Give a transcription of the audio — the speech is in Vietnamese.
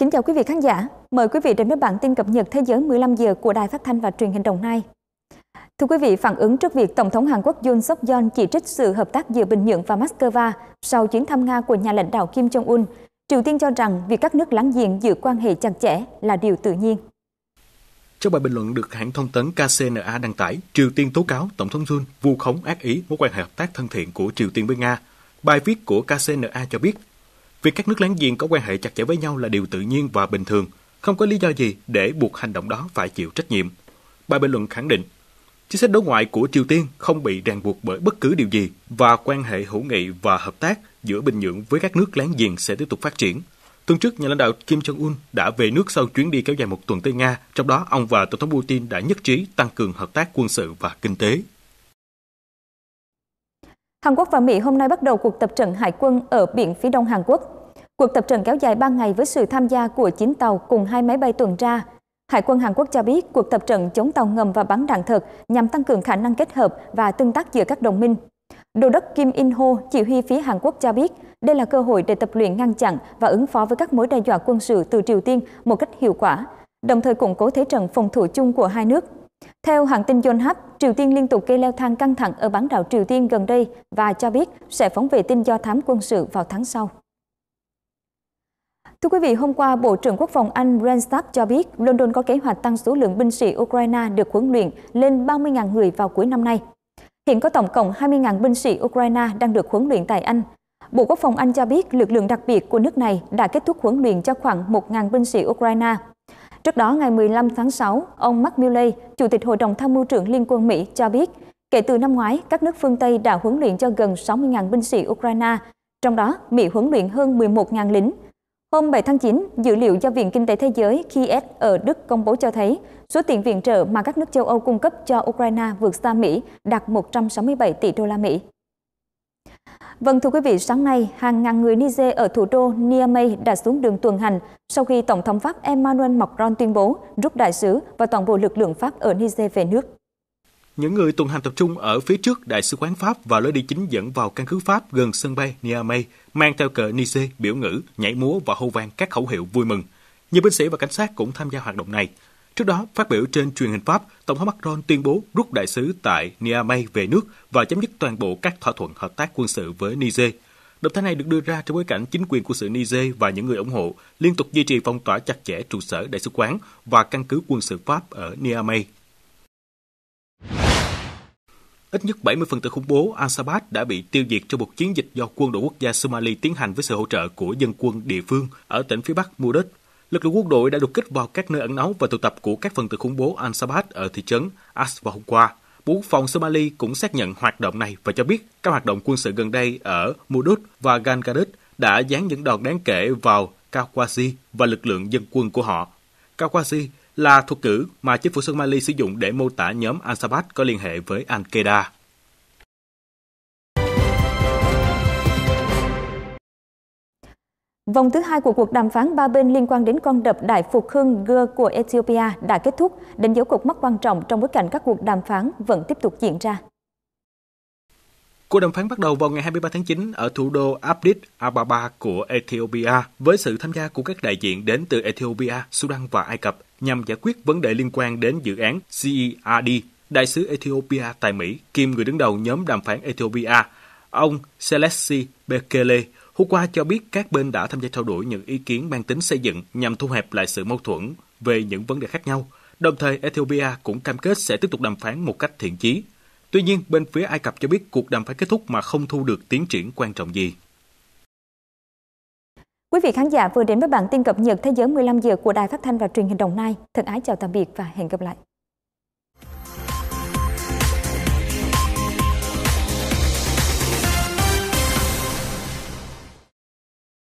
Kính chào quý vị khán giả. Mời quý vị đến với bản tin cập nhật thế giới 15 giờ của Đài Phát thanh và Truyền hình Đồng Nai. Thưa quý vị, phản ứng trước việc Tổng thống Hàn Quốc Yoon suk yeol chỉ trích sự hợp tác giữa Bình Nhưỡng và Moscow sau chuyến thăm Nga của nhà lãnh đạo Kim Jong-un, Triều Tiên cho rằng việc các nước láng giềng giữ quan hệ chặt chẽ là điều tự nhiên. Trong bài bình luận được hãng thông tấn KCNA đăng tải, Triều Tiên tố cáo Tổng thống Yoon vu khống ác ý mối quan hệ hợp tác thân thiện của Triều Tiên với Nga. Bài viết của KCNA cho biết Việc các nước láng giềng có quan hệ chặt chẽ với nhau là điều tự nhiên và bình thường, không có lý do gì để buộc hành động đó phải chịu trách nhiệm. Bài bình luận khẳng định, chính sách đối ngoại của Triều Tiên không bị ràng buộc bởi bất cứ điều gì và quan hệ hữu nghị và hợp tác giữa Bình Nhưỡng với các nước láng giềng sẽ tiếp tục phát triển. Tuần trước, nhà lãnh đạo Kim Jong-un đã về nước sau chuyến đi kéo dài một tuần tới Nga, trong đó ông và Tổng thống Putin đã nhất trí tăng cường hợp tác quân sự và kinh tế. Hàn Quốc và Mỹ hôm nay bắt đầu cuộc tập trận hải quân ở biển phía đông Hàn Quốc. Cuộc tập trận kéo dài 3 ngày với sự tham gia của 9 tàu cùng hai máy bay tuần tra. Hải quân Hàn Quốc cho biết cuộc tập trận chống tàu ngầm và bắn đạn thật nhằm tăng cường khả năng kết hợp và tương tác giữa các đồng minh. Đô đốc Kim In-ho, chỉ huy phía Hàn Quốc cho biết đây là cơ hội để tập luyện ngăn chặn và ứng phó với các mối đe dọa quân sự từ Triều Tiên một cách hiệu quả, đồng thời củng cố thế trận phòng thủ chung của hai nước. Theo hãng tin Yonhap, Triều Tiên liên tục gây leo thang căng thẳng ở bán đảo Triều Tiên gần đây và cho biết sẽ phóng vệ tinh do thám quân sự vào tháng sau. Thưa quý vị, hôm qua, Bộ trưởng Quốc phòng Anh Brent Stark cho biết London có kế hoạch tăng số lượng binh sĩ Ukraine được huấn luyện lên 30.000 người vào cuối năm nay. Hiện có tổng cộng 20.000 binh sĩ Ukraine đang được huấn luyện tại Anh. Bộ Quốc phòng Anh cho biết lực lượng đặc biệt của nước này đã kết thúc huấn luyện cho khoảng 1.000 binh sĩ Ukraine Trước đó, ngày 15 tháng 6, ông Mark Milley, Chủ tịch Hội đồng Tham mưu trưởng Liên quân Mỹ cho biết, kể từ năm ngoái, các nước phương Tây đã huấn luyện cho gần 60.000 binh sĩ Ukraine, trong đó Mỹ huấn luyện hơn 11.000 lính. Hôm 7 tháng 9, dữ liệu do Viện Kinh tế Thế giới (KIS) ở Đức công bố cho thấy số tiền viện trợ mà các nước châu Âu cung cấp cho Ukraine vượt xa Mỹ đạt 167 tỷ đô la Mỹ. Vâng thưa quý vị, sáng nay, hàng ngàn người Niger ở thủ đô Niamey đã xuống đường tuần hành sau khi Tổng thống Pháp Emmanuel Macron tuyên bố rút đại sứ và toàn bộ lực lượng Pháp ở Niger về nước. Những người tuần hành tập trung ở phía trước Đại sứ quán Pháp và lối đi chính dẫn vào căn cứ Pháp gần sân bay Niamey, mang theo cờ Niger, biểu ngữ, nhảy múa và hô vang các khẩu hiệu vui mừng. Nhiều binh sĩ và cảnh sát cũng tham gia hoạt động này, Trước đó, phát biểu trên truyền hình Pháp, Tổng thống Macron tuyên bố rút đại sứ tại Niamey về nước và chấm dứt toàn bộ các thỏa thuận hợp tác quân sự với Niger. Động thái này được đưa ra trong bối cảnh chính quyền của sự Niger và những người ủng hộ liên tục duy trì phong tỏa chặt chẽ trụ sở đại sứ quán và căn cứ quân sự Pháp ở Niamey. Ít nhất 70 phần tử khủng bố Al-Shabaab đã bị tiêu diệt trong một chiến dịch do quân đội quốc gia Somali tiến hành với sự hỗ trợ của dân quân địa phương ở tỉnh phía bắc Mudug lực lượng quân đội đã đột kích vào các nơi ẩn náu và tụ tập của các phần tử khủng bố Al-Shabaab ở thị trấn As vào hôm qua. Bộ Quốc phòng Somali cũng xác nhận hoạt động này và cho biết các hoạt động quân sự gần đây ở Mudut và Gangadut đã dán những đòn đáng kể vào Kawazi và lực lượng dân quân của họ. Kawazi là thuật ngữ mà chính phủ Somali sử dụng để mô tả nhóm Al-Shabaab có liên hệ với Al-Qaeda. Vòng thứ hai của cuộc đàm phán ba bên liên quan đến con đập Đại Phục Hưng Gơ của Ethiopia đã kết thúc, đánh dấu cuộc mất quan trọng trong bối cảnh các cuộc đàm phán vẫn tiếp tục diễn ra. Cuộc đàm phán bắt đầu vào ngày 23 tháng 9 ở thủ đô Addis Ababa của Ethiopia với sự tham gia của các đại diện đến từ Ethiopia, Sudan và Ai Cập nhằm giải quyết vấn đề liên quan đến dự án CERD. Đại sứ Ethiopia tại Mỹ, kim người đứng đầu nhóm đàm phán Ethiopia, ông Selassie Bekele qua cho biết các bên đã tham gia trao đổi những ý kiến mang tính xây dựng nhằm thu hẹp lại sự mâu thuẫn về những vấn đề khác nhau. Đồng thời, Ethiopia cũng cam kết sẽ tiếp tục đàm phán một cách thiện chí. Tuy nhiên, bên phía Ai Cập cho biết cuộc đàm phán kết thúc mà không thu được tiến triển quan trọng gì. Quý vị khán giả vừa đến với bản tin cập nhật Thế giới 15 giờ của Đài Phát thanh và Truyền hình Đồng Nai. Thân ái chào tạm biệt và hẹn gặp lại.